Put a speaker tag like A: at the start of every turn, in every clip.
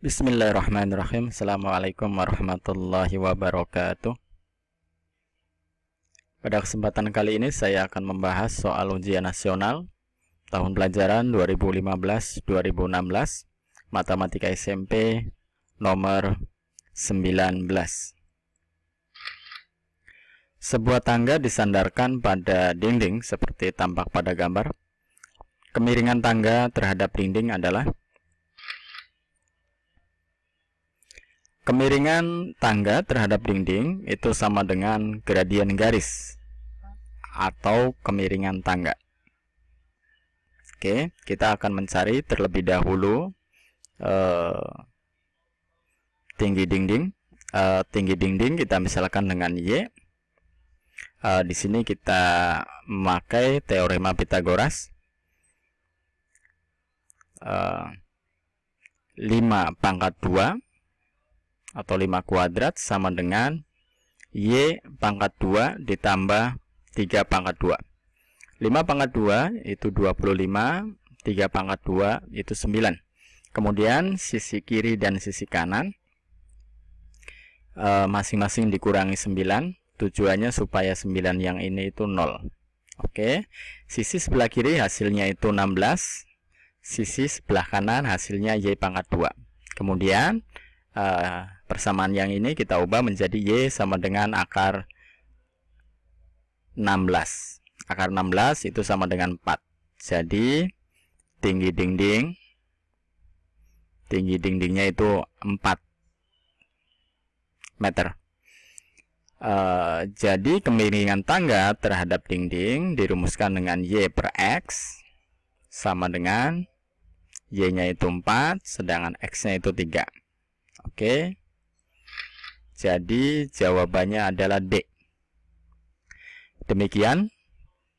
A: Bismillahirrahmanirrahim. Assalamualaikum warahmatullahi wabarakatuh. Pada kesempatan kali ini saya akan membahas soal ujian nasional tahun pelajaran 2015-2016 Matematika SMP nomor 19. Sebuah tangga disandarkan pada dinding seperti tampak pada gambar. Kemiringan tangga terhadap dinding adalah Kemiringan tangga terhadap dinding itu sama dengan gradien garis atau kemiringan tangga. Oke, kita akan mencari terlebih dahulu eh, tinggi dinding. eh, tinggi dinding kita misalkan dengan y. eh, di sini kita memakai teorema Pitagoras. eh, 5 pangkat 2 atau 5 kuadrat sama dengan Y pangkat 2 ditambah 3 pangkat 2. 5 pangkat 2 itu 25, 3 pangkat 2 itu 9. Kemudian sisi kiri dan sisi kanan eh, masing-masing e, dikurangi 9. Tujuannya supaya 9 yang ini itu 0. Oke, sisi sebelah kiri hasilnya itu 16, sisi sebelah kanan hasilnya Y pangkat 2. Kemudian e, Persamaan yang ini kita ubah menjadi Y sama dengan akar 16. Akar 16 itu sama dengan 4. Jadi tinggi dinding tinggi dindingnya itu 4 meter. Uh, jadi kemiringan tangga terhadap dinding dirumuskan dengan Y per X sama dengan Y-nya itu 4, sedangkan X-nya itu 3. Oke. Okay. Jadi jawabannya adalah D. Demikian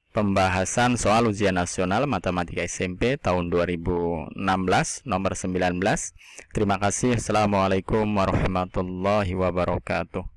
A: pembahasan soal ujian nasional matematika SMP tahun 2016 nomor 19. Terima kasih. Assalamualaikum warahmatullahi wabarakatuh.